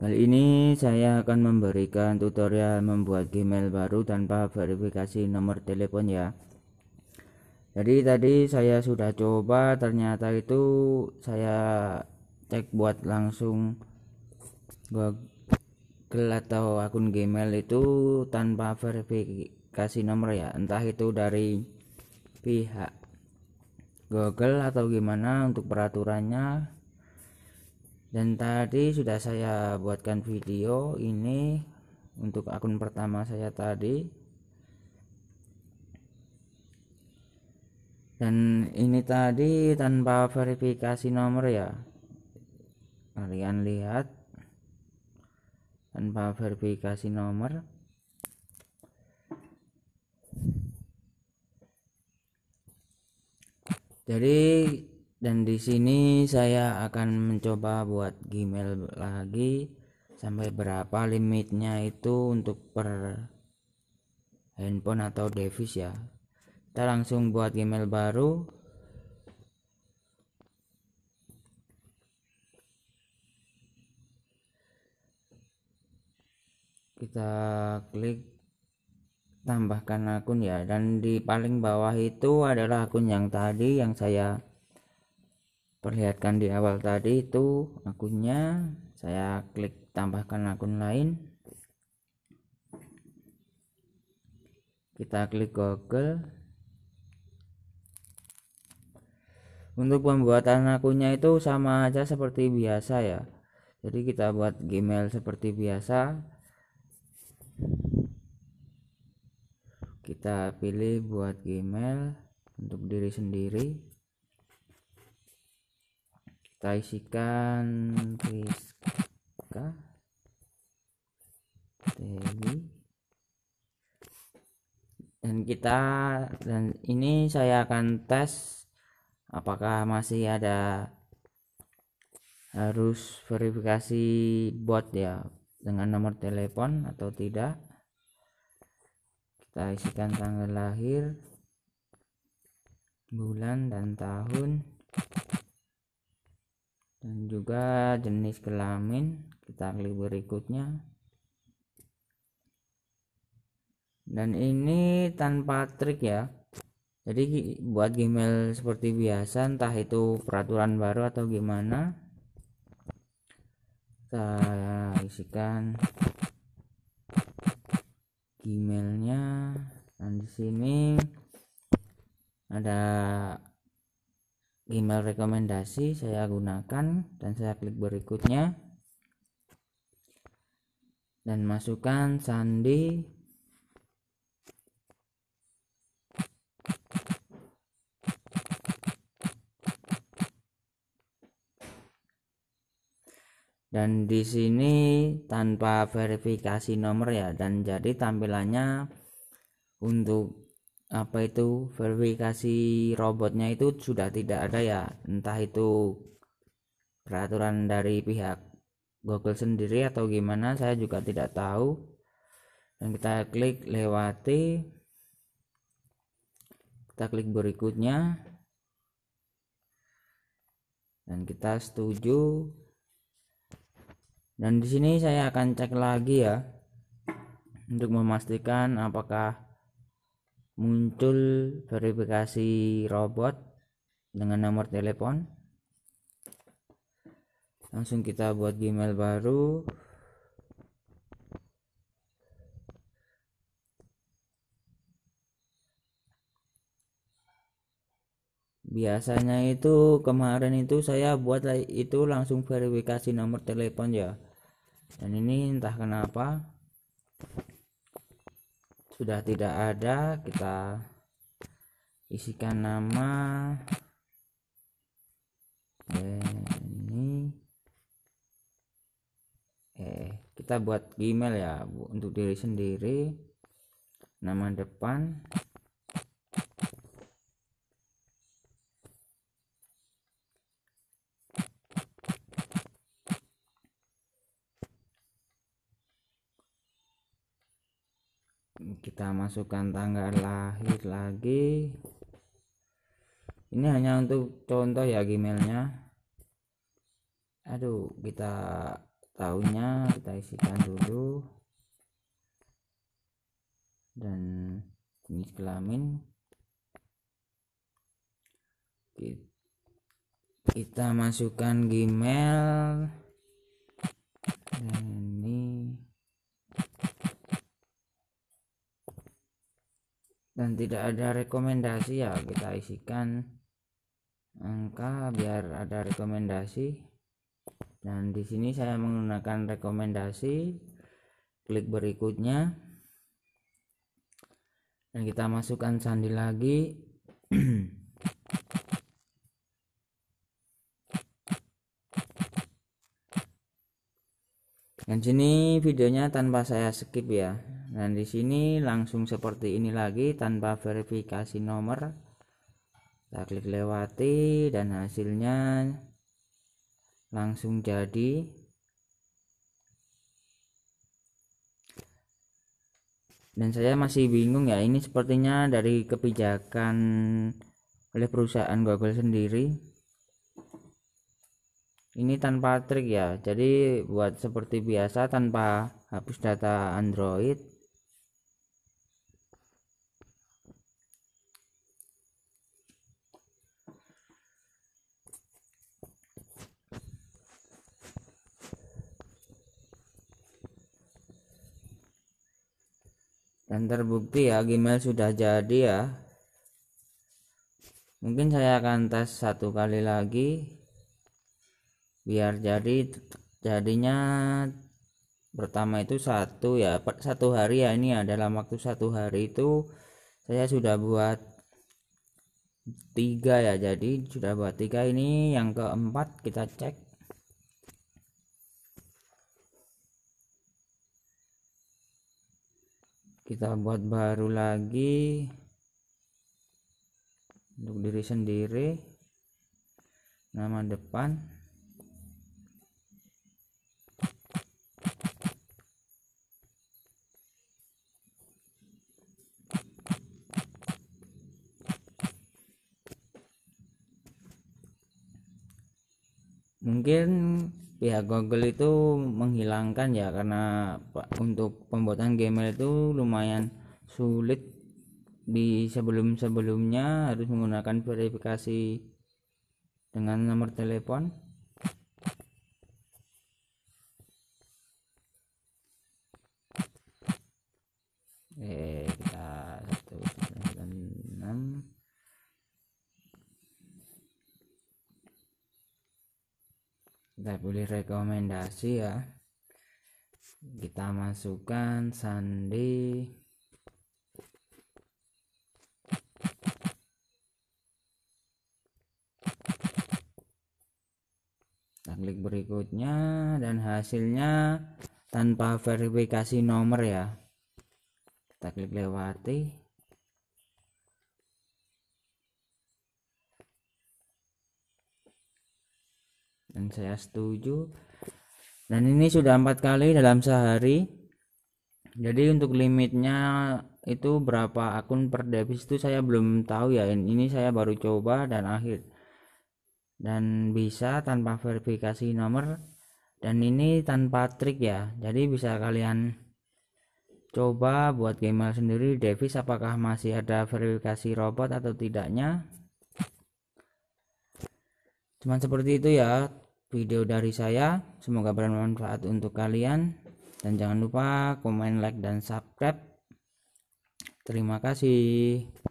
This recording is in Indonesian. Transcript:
Kali ini saya akan memberikan tutorial membuat Gmail baru tanpa verifikasi nomor telepon ya. Jadi tadi saya sudah coba ternyata itu saya cek buat langsung Google atau akun Gmail itu tanpa verifikasi nomor ya. Entah itu dari pihak Google atau gimana untuk peraturannya dan tadi sudah saya buatkan video ini untuk akun pertama saya tadi dan ini tadi tanpa verifikasi nomor ya kalian lihat tanpa verifikasi nomor jadi dan di sini saya akan mencoba buat Gmail lagi sampai berapa limitnya itu untuk per handphone atau device ya kita langsung buat Gmail baru kita klik tambahkan akun ya dan di paling bawah itu adalah akun yang tadi yang saya perlihatkan di awal tadi itu akunnya saya klik tambahkan akun lain kita klik Google untuk pembuatan akunnya itu sama aja seperti biasa ya jadi kita buat Gmail seperti biasa kita pilih buat Gmail untuk diri sendiri kita isikan Rizka Dewi dan kita dan ini saya akan tes apakah masih ada harus verifikasi bot ya dengan nomor telepon atau tidak kita isikan tanggal lahir bulan dan tahun dan juga jenis kelamin kita klik berikutnya dan ini tanpa trik ya jadi buat Gmail seperti biasa entah itu peraturan baru atau gimana kita isikan Gmailnya dan di sini ada email rekomendasi saya gunakan dan saya klik berikutnya dan masukkan sandi dan di sini tanpa verifikasi nomor ya dan jadi tampilannya untuk apa itu verifikasi robotnya itu sudah tidak ada ya entah itu peraturan dari pihak Google sendiri atau gimana saya juga tidak tahu dan kita klik lewati kita klik berikutnya dan kita setuju dan di sini saya akan cek lagi ya untuk memastikan apakah muncul verifikasi robot dengan nomor telepon langsung kita buat Gmail baru biasanya itu kemarin itu saya buat itu langsung verifikasi nomor telepon ya dan ini entah kenapa sudah tidak ada kita isikan nama eh, ini eh kita buat Gmail ya untuk diri sendiri nama depan kita masukkan tanggal lahir lagi ini hanya untuk contoh ya gmailnya aduh kita tahunnya kita isikan dulu dan jenis kelamin kita masukkan gmail dan tidak ada rekomendasi ya kita isikan angka biar ada rekomendasi dan di sini saya menggunakan rekomendasi klik berikutnya dan kita masukkan sandi lagi dan sini videonya tanpa saya skip ya dan di sini langsung seperti ini lagi tanpa verifikasi nomor kita klik lewati dan hasilnya langsung jadi dan saya masih bingung ya ini sepertinya dari kebijakan oleh perusahaan Google sendiri ini tanpa trik ya jadi buat seperti biasa tanpa hapus data Android dan terbukti ya Gmail sudah jadi ya mungkin saya akan tes satu kali lagi biar jadi jadinya pertama itu satu ya satu hari ya ini ya dalam waktu satu hari itu saya sudah buat tiga ya jadi sudah buat tiga ini yang keempat kita cek kita buat baru lagi untuk diri sendiri nama depan mungkin pihak Google itu menghilangkan ya karena untuk pembuatan Gmail itu lumayan sulit di sebelum-sebelumnya harus menggunakan verifikasi dengan nomor telepon eh kita satu enam kita pilih rekomendasi ya kita masukkan sandi kita klik berikutnya dan hasilnya tanpa verifikasi nomor ya kita klik lewati dan saya setuju dan ini sudah empat kali dalam sehari jadi untuk limitnya itu berapa akun per devis itu saya belum tahu ya ini saya baru coba dan akhir dan bisa tanpa verifikasi nomor dan ini tanpa trik ya jadi bisa kalian coba buat Gmail sendiri Davis apakah masih ada verifikasi robot atau tidaknya cuman seperti itu ya video dari saya semoga bermanfaat untuk kalian dan jangan lupa komen like dan subscribe terima kasih